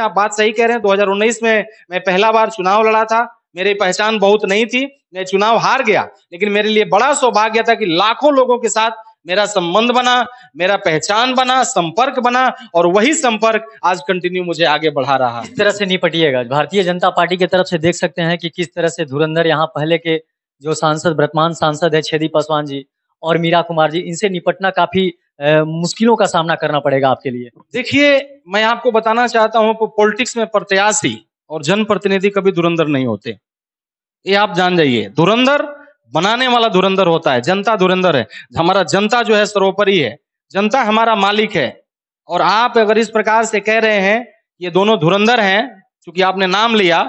में आप बात सही कह रहे हैं 2019 में मैं पहला बार चुनाव लड़ा था मेरी पहचान बहुत नहीं थी मैं चुनाव हार गया लेकिन मेरे लिए बड़ा सौभाग्य था कि लाखों लोगों के साथ मेरा संबंध बना मेरा पहचान बना संपर्क बना और वही संपर्क आज कंटिन्यू मुझे आगे बढ़ा रहा है तरह से निपटिएगा भारतीय जनता पार्टी की तरफ से देख सकते हैं कि किस तरह से धुरंधर यहाँ पहले के जो सांसद वर्तमान सांसद है छेदी पासवान जी और मीरा कुमार जी इनसे निपटना काफी मुश्किलों का सामना करना पड़ेगा आपके लिए देखिए मैं आपको बताना चाहता हूँ पॉलिटिक्स में प्रत्याशी और जनप्रतिनिधि कभी धुरंधर नहीं होते ये आप जान जाइए धुरंधर बनाने वाला धुरंधर होता है जनता धुरंधर है हमारा जनता जो है सर्वोपरि है जनता हमारा मालिक है और आप अगर इस प्रकार से कह रहे हैं ये दोनों धुरंधर हैं क्योंकि आपने नाम लिया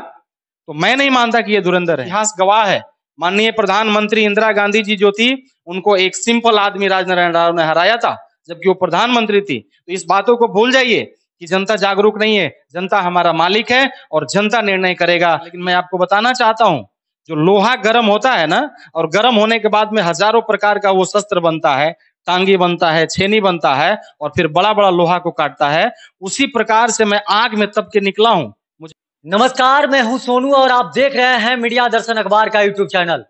तो मैं नहीं मानता कि ये धुरंधर है इतिहास गवाह है माननीय प्रधानमंत्री इंदिरा गांधी जी जो थी उनको एक सिंपल आदमी राजनारायण राव ने हराया था जबकि वो प्रधानमंत्री थी तो इस बातों को भूल जाइए कि जनता जागरूक नहीं है जनता हमारा मालिक है और जनता निर्णय करेगा लेकिन मैं आपको बताना चाहता हूँ जो लोहा गर्म होता है ना और गर्म होने के बाद में हजारों प्रकार का वो शस्त्र बनता है टांगी बनता है छेनी बनता है और फिर बड़ा बड़ा लोहा को काटता है उसी प्रकार से मैं आग में तब के निकला हूं नमस्कार मैं हूं सोनू और आप देख रहे हैं मीडिया दर्शन अखबार का यूट्यूब चैनल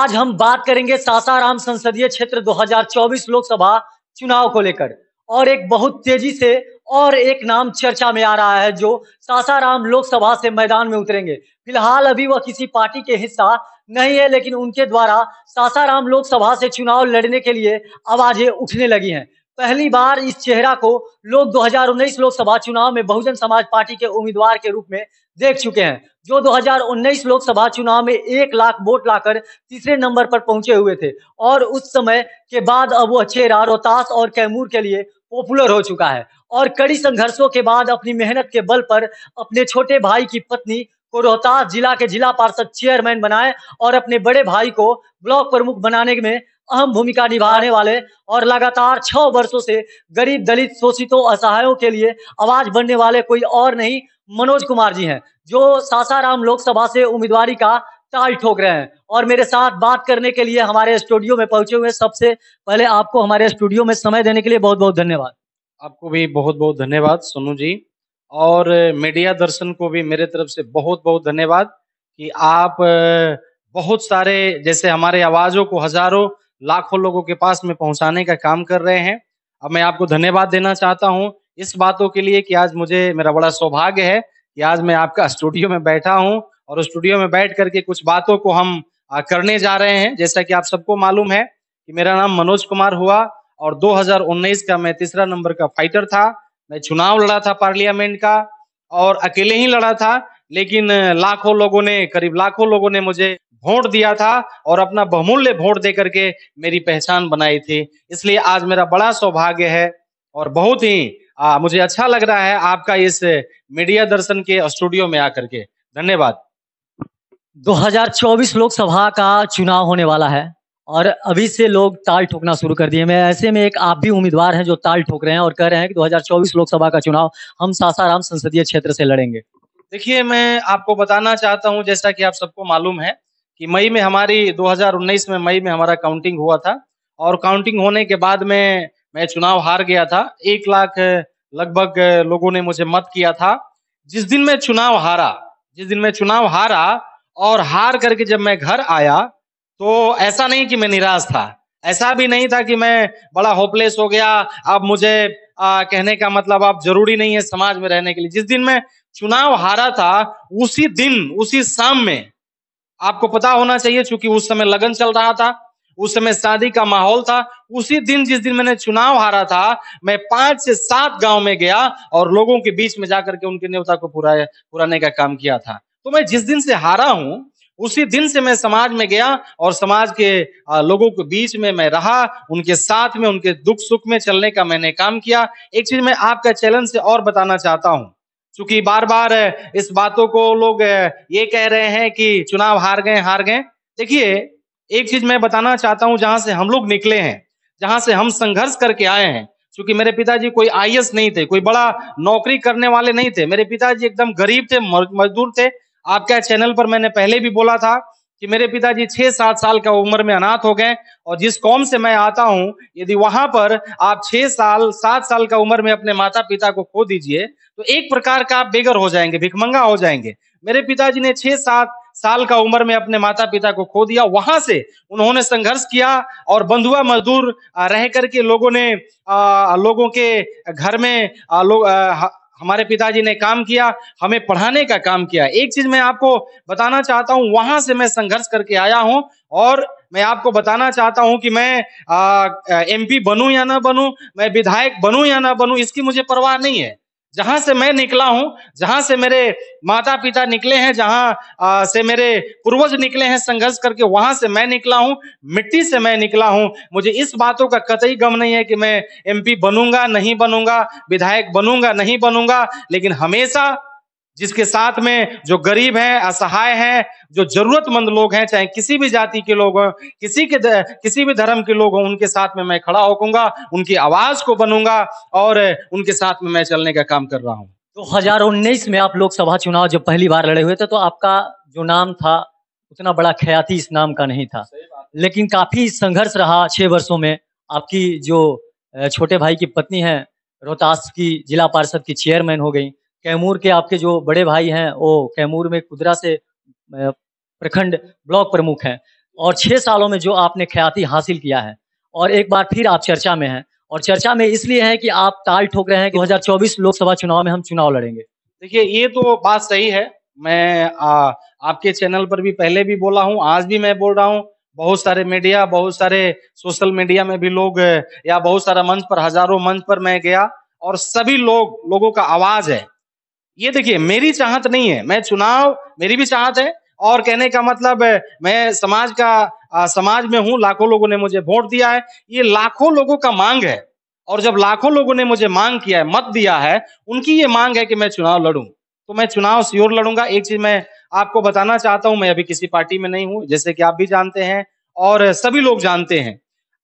आज हम बात करेंगे सासाराम संसदीय क्षेत्र 2024 लोकसभा चुनाव को लेकर और एक बहुत तेजी से और एक नाम चर्चा में आ रहा है जो सासाराम लोकसभा से मैदान में उतरेंगे फिलहाल अभी वह किसी पार्टी के हिस्सा नहीं है लेकिन उनके द्वारा सासाराम लोकसभा से चुनाव लड़ने के लिए आवाजें उठने लगी हैं पहली बार इस चेहरा को लोग 2019 लोकसभा चुनाव में बहुजन समाज पार्टी के उम्मीदवार के रूप में देख चुके हैं जो 2019 लोकसभा चुनाव में एक लाख वोट लाकर तीसरे नंबर पर पहुंचे हुए थे और उस समय के बाद अब वह चेहरा रोहतास और कैमूर के लिए पॉपुलर हो चुका है और कड़ी संघर्षों के बाद अपनी मेहनत के बल पर अपने छोटे भाई की पत्नी को रोहतास जिला के जिला पार्षद चेयरमैन बनाए और अपने बड़े भाई को ब्लॉक प्रमुख बनाने में अहम भूमिका निभाने वाले और लगातार छह वर्षों से गरीब दलित शोषितों असहायों के लिए आवाज बनने वाले कोई और नहीं मनोज कुमार जी हैं जो सासाराम लोकसभा से उम्मीदवारी का ताल ठोक रहे हैं और मेरे साथ बात करने के लिए हमारे स्टूडियो में पहुंचे हुए सबसे पहले आपको हमारे स्टूडियो में समय देने के लिए बहुत बहुत धन्यवाद आपको भी बहुत बहुत धन्यवाद सोनू जी और मीडिया दर्शन को भी मेरे तरफ से बहुत बहुत धन्यवाद कि आप बहुत सारे जैसे हमारे आवाज़ों को हजारों लाखों लोगों के पास में पहुंचाने का काम कर रहे हैं अब मैं आपको धन्यवाद देना चाहता हूं इस बातों के लिए कि आज मुझे मेरा बड़ा सौभाग्य है कि आज मैं आपका स्टूडियो में बैठा हूं और स्टूडियो में बैठ करके कुछ बातों को हम करने जा रहे हैं जैसा कि आप सबको मालूम है कि मेरा नाम मनोज कुमार हुआ और 2019 का मैं तीसरा नंबर का फाइटर था मैं चुनाव लड़ा था पार्लियामेंट का और अकेले ही लड़ा था लेकिन लाखों लोगों ने करीब लाखों लोगों ने मुझे वोट दिया था और अपना बहुमूल्य वोट दे करके मेरी पहचान बनाई थी इसलिए आज मेरा बड़ा सौभाग्य है और बहुत ही आ, मुझे अच्छा लग रहा है आपका इस मीडिया दर्शन के स्टूडियो में आकर के धन्यवाद 2024 लोकसभा का चुनाव होने वाला है और अभी से लोग ताल ठोकना शुरू कर दिए मैं ऐसे में एक आप भी उम्मीदवार हैं जो ताल ठोक रहे हैं और कह रहे हैं कि 2024 लोकसभा का चुनाव हम सासाराम संसदीय क्षेत्र से लड़ेंगे देखिए मैं आपको बताना चाहता हूं जैसा कि आप सबको मालूम है कि मई में हमारी 2019 में मई में हमारा काउंटिंग हुआ था और काउंटिंग होने के बाद में मैं चुनाव हार गया था एक लाख लगभग लोगों ने मुझे मत किया था जिस दिन मैं चुनाव हारा जिस दिन मैं चुनाव हारा और हार करके जब मैं घर आया तो ऐसा नहीं कि मैं निराश था ऐसा भी नहीं था कि मैं बड़ा होपलेस हो गया अब मुझे आ, कहने का मतलब आप जरूरी नहीं है समाज में रहने के लिए जिस दिन मैं चुनाव हारा था उसी दिन उसी शाम में आपको पता होना चाहिए चूंकि उस समय लगन चल रहा था उस समय शादी का माहौल था उसी दिन जिस दिन मैंने चुनाव हारा था मैं पांच से सात गांव में गया और लोगों के बीच में जाकर के उनके नेवता को पुराने का काम किया था तो मैं जिस दिन से हारा हूं उसी दिन से मैं समाज में गया और समाज के लोगों के बीच में मैं रहा उनके साथ में उनके दुख सुख में चलने का मैंने काम किया एक चीज मैं आपका चैलेंज से और बताना चाहता हूँ क्योंकि बार बार इस बातों को लोग ये कह रहे हैं कि चुनाव हार गए हार गए देखिए एक चीज मैं बताना चाहता हूँ जहां से हम लोग निकले हैं जहां से हम संघर्ष करके आए हैं क्योंकि मेरे पिताजी कोई आई नहीं थे कोई बड़ा नौकरी करने वाले नहीं थे मेरे पिताजी एकदम गरीब थे मजदूर थे आपका चैनल पर मैंने पहले भी बोला था कि मेरे पिताजी छह सात साल का उम्र में अनाथ हो गए और जिस कौम से मैं आता हूं यदि वहां पर आप छह साल सात साल का उम्र में अपने माता पिता को खो दीजिए तो एक प्रकार का आप बेगर हो जाएंगे भिकमंगा हो जाएंगे मेरे पिताजी ने छह सात साल का उम्र में अपने माता पिता को खो दिया वहां से उन्होंने संघर्ष किया और बंधुआ मजदूर रह करके लोगों ने आ, लोगों के घर में आ, लो, आ, हमारे पिताजी ने काम किया हमें पढ़ाने का काम किया एक चीज मैं आपको बताना चाहता हूँ वहां से मैं संघर्ष करके आया हूँ और मैं आपको बताना चाहता हूं कि मैं एमपी बनूं या ना बनूं मैं विधायक बनूं या ना बनूं इसकी मुझे परवाह नहीं है जहां से मैं निकला हूं जहां से मेरे माता पिता निकले हैं जहां से मेरे पूर्वज निकले हैं संघर्ष करके वहां से मैं निकला हूं मिट्टी से मैं निकला हूं मुझे इस बातों का कतई गम नहीं है कि मैं एमपी बनूंगा नहीं बनूंगा विधायक बनूंगा नहीं बनूंगा लेकिन हमेशा जिसके साथ में जो गरीब हैं असहाय हैं जो जरूरतमंद लोग हैं चाहे किसी भी जाति के लोग हों किसी के किसी भी धर्म के लोग हों उनके साथ में मैं खड़ा होकूंगा उनकी आवाज को बनूंगा और उनके साथ में मैं चलने का काम कर रहा हूँ दो हजार उन्नीस में आप लोकसभा चुनाव जब पहली बार लड़े हुए थे तो आपका जो नाम था उतना बड़ा ख्याति इस नाम का नहीं था लेकिन काफी संघर्ष रहा छह वर्षों में आपकी जो छोटे भाई की पत्नी है रोहतास की जिला पार्षद की चेयरमैन हो गई कैमूर के आपके जो बड़े भाई हैं वो कैमूर में कुदरा से प्रखंड ब्लॉक प्रमुख हैं और छह सालों में जो आपने ख्याति हासिल किया है और एक बार फिर आप चर्चा में हैं और चर्चा में इसलिए है कि आप ताल ठोक रहे हैं कि 2024 लोकसभा चुनाव में हम चुनाव लड़ेंगे देखिए ये तो बात सही है मैं आ, आपके चैनल पर भी पहले भी बोला हूँ आज भी मैं बोल रहा हूँ बहुत सारे मीडिया बहुत सारे सोशल मीडिया में भी लोग या बहुत सारा मंच पर हजारों मंच पर मैं गया और सभी लोग लोगों का आवाज है ये देखिए मेरी चाहत नहीं है मैं चुनाव मेरी भी चाहत है और कहने का मतलब है मैं समाज का आ, समाज में हूं लाखों लोगों ने मुझे वोट दिया है ये लाखों लोगों का मांग है और जब लाखों लोगों ने मुझे मांग किया है मत दिया है उनकी ये मांग है कि मैं चुनाव लड़ूं तो मैं चुनाव सियोर लड़ूंगा एक चीज मैं आपको बताना चाहता हूं मैं अभी किसी पार्टी में नहीं हूं जैसे कि आप भी जानते हैं और सभी लोग जानते हैं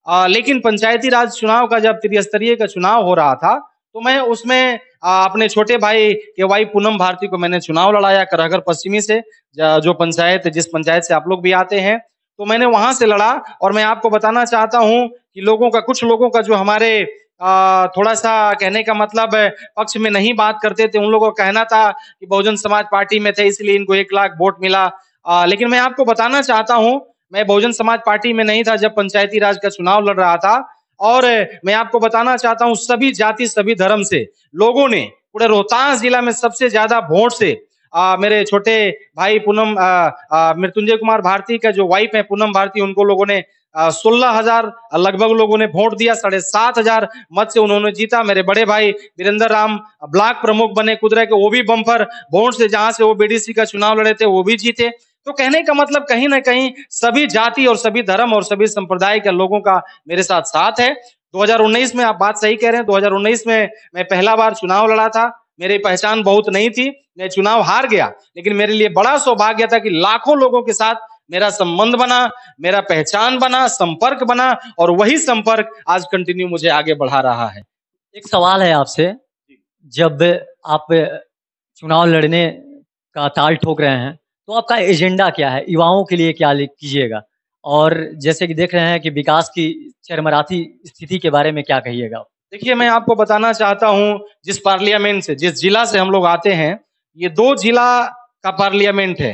आ, लेकिन पंचायती राज चुनाव का जब त्रिस्तरीय का चुनाव हो रहा था तो मैं उसमें अपने छोटे भाई के वाई पूनम भारती को मैंने चुनाव लड़ाया करहगर पश्चिमी से जो पंचायत जिस पंचायत से आप लोग भी आते हैं तो मैंने वहां से लड़ा और मैं आपको बताना चाहता हूं कि लोगों का कुछ लोगों का जो हमारे आ, थोड़ा सा कहने का मतलब पक्ष में नहीं बात करते थे उन लोगों का कहना था कि बहुजन समाज पार्टी में थे इसलिए इनको एक लाख वोट मिला आ, लेकिन मैं आपको बताना चाहता हूं मैं बहुजन समाज पार्टी में नहीं था जब पंचायती राज का चुनाव लड़ रहा था और मैं आपको बताना चाहता हूँ सभी जाति सभी धर्म से लोगों ने पूरे रोहतास जिला में सबसे ज्यादा वोट से आ, मेरे छोटे भाई पूनम मृत्युंजय कुमार भारती का जो वाइफ है पूनम भारती उनको लोगों ने सोलह हजार लगभग लोगों ने वोट दिया साढ़े सात हजार मत से उन्होंने जीता मेरे बड़े भाई वीरेंद्र राम ब्लॉक प्रमुख बने कुदरे के वो भी बम्पर वोट से जहां से वो बीडीसी का चुनाव लड़े थे वो भी जीते तो कहने का मतलब कहीं ना कहीं सभी जाति और सभी धर्म और सभी संप्रदाय के लोगों का मेरे साथ साथ है 2019 में आप बात सही कह रहे हैं 2019 में मैं पहला बार चुनाव लड़ा था मेरी पहचान बहुत नहीं थी मैं चुनाव हार गया लेकिन मेरे लिए बड़ा सौभाग्य था कि लाखों लोगों के साथ मेरा संबंध बना मेरा पहचान बना संपर्क बना और वही संपर्क आज कंटिन्यू मुझे आगे बढ़ा रहा है एक सवाल है आपसे जब आप चुनाव लड़ने का ताल ठोक रहे हैं तो आपका एजेंडा क्या है युवाओं के लिए क्या कीजिएगा और जैसे कि देख रहे हैं कि विकास की चरमराती स्थिति के बारे में क्या कहिएगा देखिए मैं आपको बताना चाहता हूं जिस पार्लियामेंट से जिस जिला से हम लोग आते हैं ये दो जिला का पार्लियामेंट है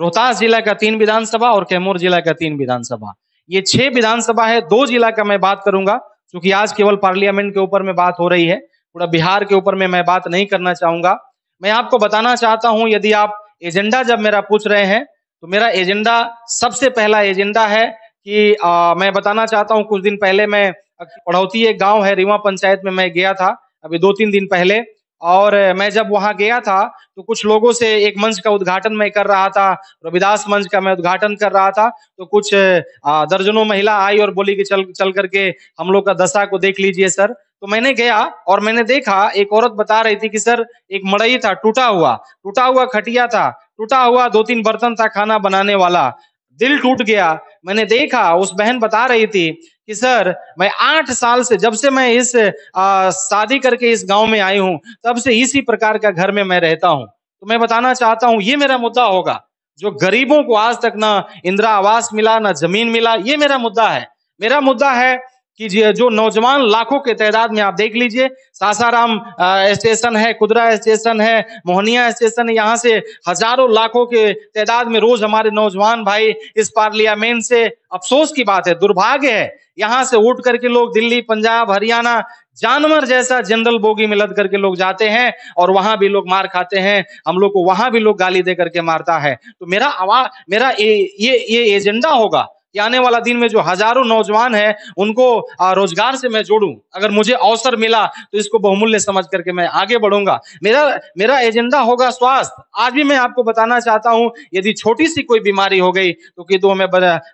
रोहतास जिला का तीन विधानसभा और कैमूर जिला का तीन विधानसभा ये छह विधानसभा है दो जिला का मैं बात करूंगा क्योंकि आज केवल पार्लियामेंट के ऊपर में बात हो रही है पूरा बिहार के ऊपर में मैं बात नहीं करना चाहूंगा मैं आपको बताना चाहता हूं यदि आप एजेंडा जब मेरा पूछ रहे हैं तो मेरा एजेंडा सबसे पहला एजेंडा है कि आ, मैं बताना चाहता हूँ कुछ दिन पहले मैं पढ़ौती एक गांव है रीवा पंचायत में मैं गया था अभी दो तीन दिन पहले और मैं जब वहां गया था तो कुछ लोगों से एक मंच का उद्घाटन मैं कर रहा था रविदास मंच का मैं उद्घाटन कर रहा था तो कुछ दर्जनों महिला आई और बोली कि चल चल करके हम लोग का दशा को देख लीजिए सर तो मैंने गया और मैंने देखा एक औरत बता रही थी कि सर एक मड़ई था टूटा हुआ टूटा हुआ खटिया था टूटा हुआ दो तीन बर्तन था खाना बनाने वाला दिल टूट गया मैंने देखा उस बहन बता रही थी कि सर मैं आठ साल से जब से मैं इस शादी करके इस गांव में आई हूँ तब से इसी प्रकार का घर में मैं रहता हूँ तो मैं बताना चाहता हूं ये मेरा मुद्दा होगा जो गरीबों को आज तक ना इंदिरा आवास मिला ना जमीन मिला ये मेरा मुद्दा है मेरा मुद्दा है कीजिए जो नौजवान लाखों के तादाद में आप देख लीजिए सासाराम स्टेशन है कुदरा स्टेशन है मोहनिया स्टेशन यहाँ से हजारों लाखों के तादाद में रोज हमारे नौजवान भाई इस पार्लियामेंट से अफसोस की बात है दुर्भाग्य है यहाँ से उठ करके लोग दिल्ली पंजाब हरियाणा जानवर जैसा जनरल बोगी में लद करके लोग जाते हैं और वहां भी लोग मार खाते हैं हम लोग को वहां भी लोग गाली दे करके मारता है तो मेरा आवाज मेरा ए, ये ये एजेंडा होगा कि आने वाला दिन में जो हजारों नौजवान हैं उनको रोजगार से मैं जोड़ूं अगर मुझे अवसर मिला तो इसको बहुमूल्य समझ करके मैं आगे बढ़ूंगा मेरा मेरा एजेंडा होगा स्वास्थ्य आज भी मैं आपको बताना चाहता हूं यदि छोटी सी कोई बीमारी हो गई तो कि तो हमें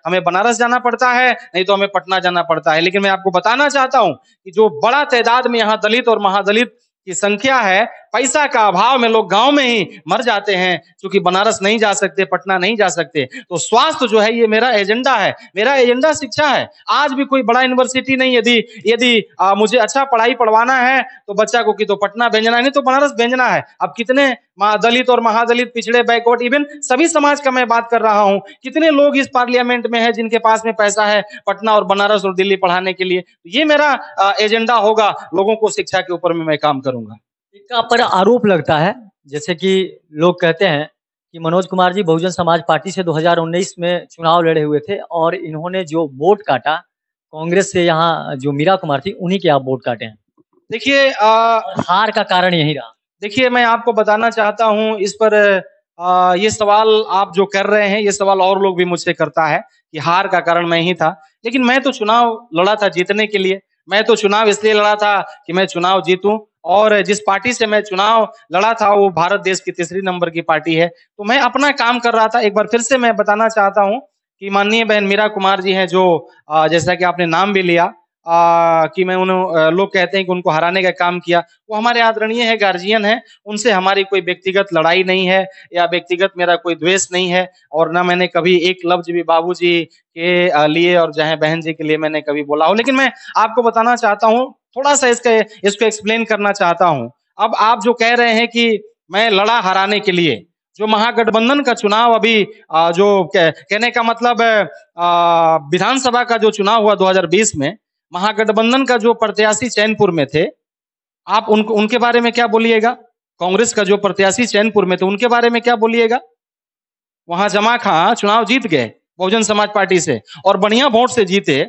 हमें बनारस जाना पड़ता है नहीं तो हमें पटना जाना पड़ता है लेकिन मैं आपको बताना चाहता हूँ कि जो बड़ा तादाद में यहाँ दलित और महादलित की संख्या है पैसा का अभाव में लोग गांव में ही मर जाते हैं क्योंकि बनारस नहीं जा सकते पटना नहीं जा सकते तो स्वास्थ्य जो है ये मेरा एजेंडा है मेरा एजेंडा शिक्षा है आज भी कोई बड़ा यूनिवर्सिटी नहीं यदि यदि मुझे अच्छा पढ़ाई पढ़वाना है तो बच्चा को कि तो पटना भेजना नहीं तो बनारस भेजना है अब कितने दलित और महादलित पिछड़े बैकवर्ड इवन सभी समाज का मैं बात कर रहा हूँ कितने लोग इस पार्लियामेंट में है जिनके पास में पैसा है पटना और बनारस और दिल्ली पढ़ाने के लिए तो ये मेरा एजेंडा होगा लोगों को शिक्षा के ऊपर में मैं काम करूंगा इनका पर आरोप लगता है जैसे कि लोग कहते हैं कि मनोज कुमार जी बहुजन समाज पार्टी से 2019 में चुनाव लड़े हुए थे और इन्होंने जो वोट काटा कांग्रेस से यहाँ जो मीरा कुमार थी उन्हीं के आप वोट काटे हैं देखिए हार का कारण यही रहा देखिए मैं आपको बताना चाहता हूँ इस पर आ, ये सवाल आप जो कर रहे हैं ये सवाल और लोग भी मुझसे करता है कि हार का कारण मैं ही था लेकिन मैं तो चुनाव लड़ा था जीतने के लिए मैं तो चुनाव इसलिए लड़ा था कि मैं चुनाव जीतूं और जिस पार्टी से मैं चुनाव लड़ा था वो भारत देश की तीसरी नंबर की पार्टी है तो मैं अपना काम कर रहा था एक बार फिर से मैं बताना चाहता हूँ कि माननीय बहन मीरा कुमार जी हैं जो जैसा कि आपने नाम भी लिया आ, कि मैं उन लोग कहते हैं कि उनको हराने का काम किया वो हमारे आदरणीय है गार्जियन है उनसे हमारी कोई व्यक्तिगत लड़ाई नहीं है या व्यक्तिगत मेरा कोई द्वेष नहीं है और ना मैंने कभी एक लफ्ज भी बाबूजी के लिए और जहां बहन जी के लिए मैंने कभी बोला हो लेकिन मैं आपको बताना चाहता हूँ थोड़ा सा इसका इसको एक्सप्लेन करना चाहता हूं अब आप जो कह रहे हैं कि मैं लड़ा हराने के लिए जो महागठबंधन का चुनाव अभी जो कहने का मतलब विधानसभा का जो चुनाव हुआ 2020 में महागठबंधन का जो प्रत्याशी चैनपुर में थे आप उनको उनके बारे में क्या बोलिएगा कांग्रेस का जो प्रत्याशी चैनपुर में थे उनके बारे में क्या बोलिएगा वहां जमा खां चुनाव जीत गए बहुजन समाज पार्टी से और बढ़िया वोट से जीते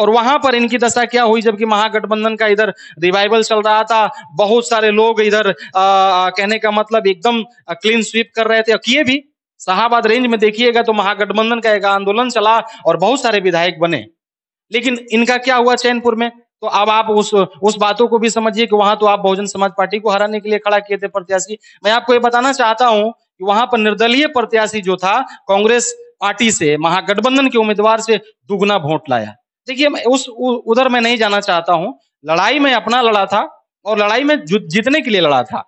और वहां पर इनकी दशा क्या हुई जबकि महागठबंधन का इधर रिवाइवल चल रहा था बहुत सारे लोग इधर आ, कहने का मतलब एकदम क्लीन स्वीप कर रहे थे किए भी शाहबाद रेंज में देखिएगा तो महागठबंधन का एक आंदोलन चला और बहुत सारे विधायक बने लेकिन इनका क्या हुआ चैनपुर में तो अब आप उस उस बातों को भी समझिए कि वहां तो आप बहुजन समाज पार्टी को हराने के लिए खड़ा किए थे प्रत्याशी मैं आपको ये बताना चाहता हूं कि वहां पर निर्दलीय प्रत्याशी जो था कांग्रेस पार्टी से महागठबंधन के उम्मीदवार से दुगना वोट लाया देखिए मैं उस उधर मैं नहीं जाना चाहता हूँ लड़ाई में अपना लड़ा था और लड़ाई में जीतने के लिए लड़ा था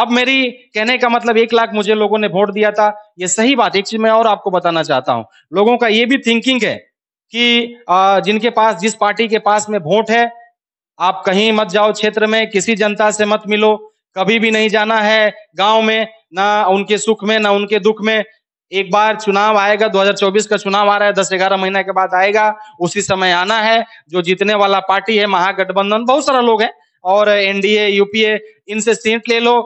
अब मेरी कहने का मतलब एक लाख मुझे लोगों ने वोट दिया था ये सही बात एक चीज मैं और आपको बताना चाहता हूँ लोगों का ये भी थिंकिंग है कि जिनके पास जिस पार्टी के पास में वोट है आप कहीं मत जाओ क्षेत्र में किसी जनता से मत मिलो कभी भी नहीं जाना है गांव में ना उनके सुख में ना उनके दुख में एक बार चुनाव आएगा 2024 का चुनाव आ रहा है दस ग्यारह महीना के बाद आएगा उसी समय आना है जो जीतने वाला पार्टी है महागठबंधन बहुत सारा लोग हैं और एनडीए यूपीए इनसे सीट ले लो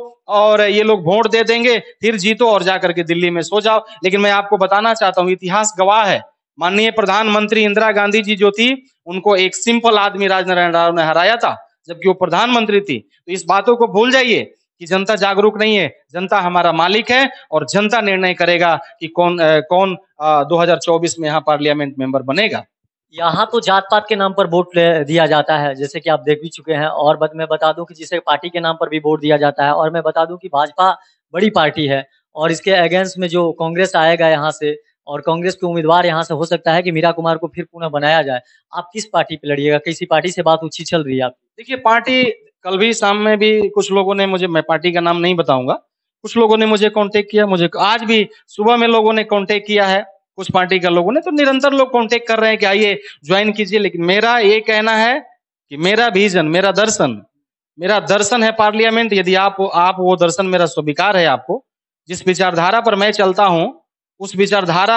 और ये लोग वोट दे देंगे फिर जीतो और जाकर के दिल्ली में सो जाओ लेकिन मैं आपको बताना चाहता हूँ इतिहास गवाह है माननीय प्रधानमंत्री इंदिरा गांधी जी जो थी उनको एक सिंपल आदमी राजनारायण राव ने हराया था जबकि वो प्रधानमंत्री थी तो इस बातों को भूल जाइए कि जनता जागरूक नहीं है जनता हमारा मालिक है और जनता निर्णय करेगा कि कौन आ, कौन आ, 2024 में यहाँ पार्लियामेंट मेंबर बनेगा यहाँ तो जात पात के नाम पर वोट दिया जाता है जैसे कि आप देख भी चुके हैं और मैं बता दूं कि जिसे पार्टी के नाम पर भी वोट दिया जाता है और मैं बता दूं कि भाजपा बड़ी पार्टी है और इसके अगेंस्ट में जो कांग्रेस आएगा यहाँ से और कांग्रेस के उम्मीदवार यहाँ से हो सकता है कि मीरा कुमार को फिर पुनः बनाया जाए आप किस पार्टी पे लड़िएगा किसी पार्टी से बात ऊंची चल रही है आप देखिए पार्टी कल भी शाम में भी कुछ लोगों ने मुझे मैं पार्टी का नाम नहीं बताऊंगा कुछ लोगों ने मुझे कांटेक्ट किया मुझे आज भी सुबह में लोगों ने कांटेक्ट किया है कुछ पार्टी का लोगों ने तो निरंतर लोग कांटेक्ट कर रहे हैं कि आइए ज्वाइन कीजिए लेकिन मेरा ये कहना है कि मेरा विजन मेरा दर्शन मेरा दर्शन है पार्लियामेंट यदि आप आप वो दर्शन मेरा स्वीकार है आपको जिस विचारधारा पर मैं चलता हूँ उस विचारधारा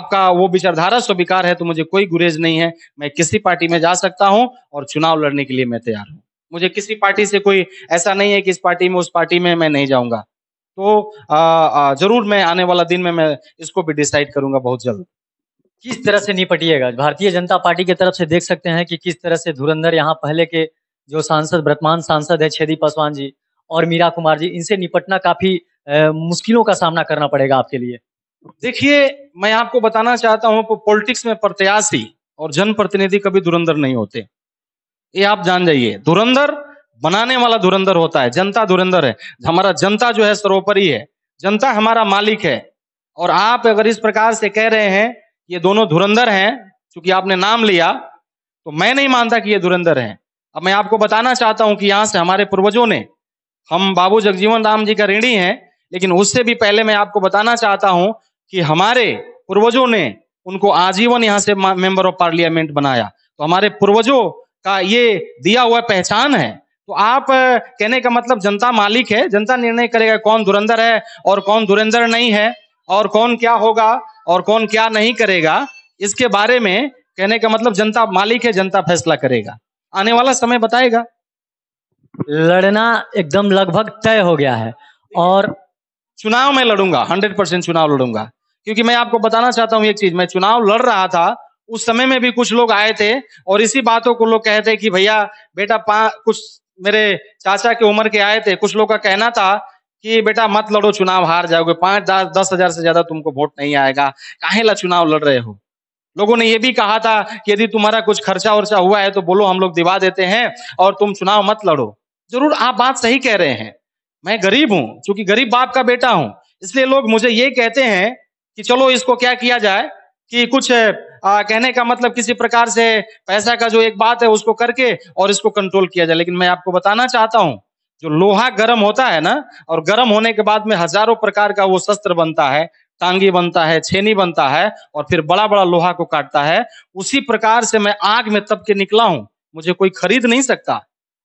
आपका वो विचारधारा स्वीकार है तो मुझे कोई गुरेज नहीं है मैं किसी पार्टी में जा सकता हूँ और चुनाव लड़ने के लिए मैं तैयार हूँ मुझे किसी पार्टी से कोई ऐसा नहीं है कि इस पार्टी में उस पार्टी में मैं नहीं जाऊंगा तो आ, आ, जरूर मैं आने वाला दिन में मैं इसको भी डिसाइड करूंगा बहुत जल्द किस तरह से निपटिएगा भारतीय जनता पार्टी की तरफ से देख सकते हैं कि किस तरह से धुरंधर यहाँ पहले के जो सांसद वर्तमान सांसद है छेदी पासवान जी और मीरा कुमार जी इनसे निपटना काफी मुश्किलों का सामना करना पड़ेगा आपके लिए देखिए मैं आपको बताना चाहता हूँ पॉलिटिक्स में प्रत्याशी और जनप्रतिनिधि कभी धुरंधर नहीं होते ये आप जान जाइए धुरंधर बनाने वाला धुरंधर होता है जनता धुरंधर है हमारा जनता जो है सर्वोपरि है जनता हमारा मालिक है और आप अगर इस प्रकार से कह रहे हैं ये दोनों धुरंधर हैं क्योंकि आपने नाम लिया तो मैं नहीं मानता कि ये धुरंधर हैं अब मैं आपको बताना चाहता हूं कि यहां से हमारे पूर्वजों ने हम बाबू जगजीवन राम जी का ऋणी हैं लेकिन उससे भी पहले मैं आपको बताना चाहता हूं कि हमारे पूर्वजों ने उनको आजीवन यहां से मेंबर ऑफ पार्लियामेंट बनाया तो हमारे पूर्वजों का ये दिया हुआ पहचान है तो आप कहने का मतलब जनता मालिक है जनता निर्णय करेगा कौन धुरंधर है और कौन धुरंधर नहीं है और कौन क्या होगा और कौन क्या नहीं करेगा इसके बारे में कहने का मतलब जनता मालिक है जनता फैसला करेगा आने वाला समय बताएगा लड़ना एकदम लगभग तय हो गया है और चुनाव में लड़ूंगा हंड्रेड परसेंट चुनाव लड़ूंगा क्योंकि मैं आपको बताना चाहता हूँ एक चीज मैं चुनाव लड़ रहा था उस समय में भी कुछ लोग आए थे और इसी बातों को लोग कहते कि भैया बेटा कुछ मेरे चाचा के उम्र के आए थे कुछ लोग का कहना था कि बेटा मत लड़ो चुनाव हार जाओगे पांच दस दस हजार से ज्यादा तुमको वोट नहीं आएगा काहे ला चुनाव लड़ रहे हो लोगों ने यह भी कहा था कि यदि तुम्हारा कुछ खर्चा वर्चा हुआ है तो बोलो हम लोग दिवा देते हैं और तुम चुनाव मत लड़ो जरूर आप बात सही कह रहे हैं मैं गरीब हूं क्योंकि गरीब बाप का बेटा हूं इसलिए लोग मुझे ये कहते हैं कि चलो इसको क्या किया जाए कि कुछ आ, कहने का मतलब किसी प्रकार से पैसा का जो एक बात है उसको करके और इसको कंट्रोल किया जाए लेकिन मैं आपको बताना चाहता हूं जो लोहा गर्म होता है ना और गर्म होने के बाद में हजारों प्रकार का वो शस्त्र बनता है टांगी बनता है छेनी बनता है और फिर बड़ा बड़ा लोहा को काटता है उसी प्रकार से मैं आग में तब के निकला हूं मुझे कोई खरीद नहीं सकता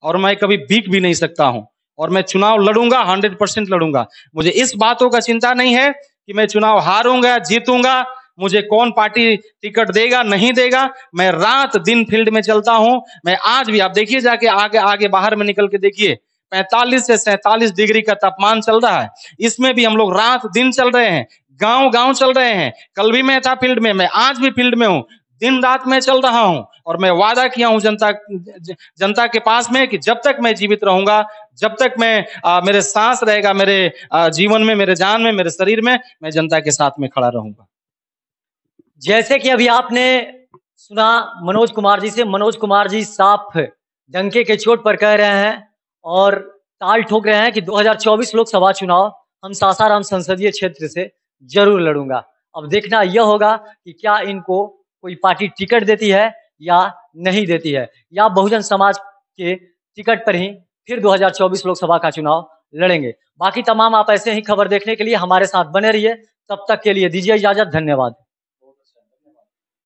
और मैं कभी बीक भी नहीं सकता हूं और मैं चुनाव लड़ूंगा हंड्रेड परसेंट लड़ूंगा मुझे इस बातों का चिंता नहीं है कि मैं चुनाव हारूंगा जीतूंगा मुझे कौन पार्टी टिकट देगा नहीं देगा मैं रात दिन फील्ड में चलता हूं मैं आज भी आप देखिए जाके आगे आगे बाहर में निकल के देखिए 45 से सैतालीस डिग्री का तापमान चल रहा है इसमें भी हम लोग रात दिन चल रहे हैं गांव गांव चल रहे हैं कल भी मैं था फील्ड में मैं आज भी फील्ड में हूँ दिन रात में चल रहा हूँ और मैं वादा किया हूँ जनता जनता के पास में कि जब तक मैं जीवित रहूंगा जब तक मैं आ, मेरे सांस रहेगा मेरे आ, जीवन में मेरे जान में मेरे शरीर में मैं जनता के साथ में खड़ा रहूंगा जैसे कि अभी आपने सुना मनोज कुमार जी से मनोज कुमार जी साफ डंके के चोट पर कह रहे हैं और ताल ठोक रहे हैं कि 2024 लोकसभा चुनाव हम सासाराम संसदीय क्षेत्र से जरूर लड़ूंगा अब देखना यह होगा कि क्या इनको कोई पार्टी टिकट देती है या नहीं देती है या बहुजन समाज के टिकट पर ही फिर 2024 लोकसभा का चुनाव लड़ेंगे बाकी तमाम आप ऐसे ही खबर देखने के लिए हमारे साथ बने रहिए तब तक के लिए दीजिए इजाजत धन्यवाद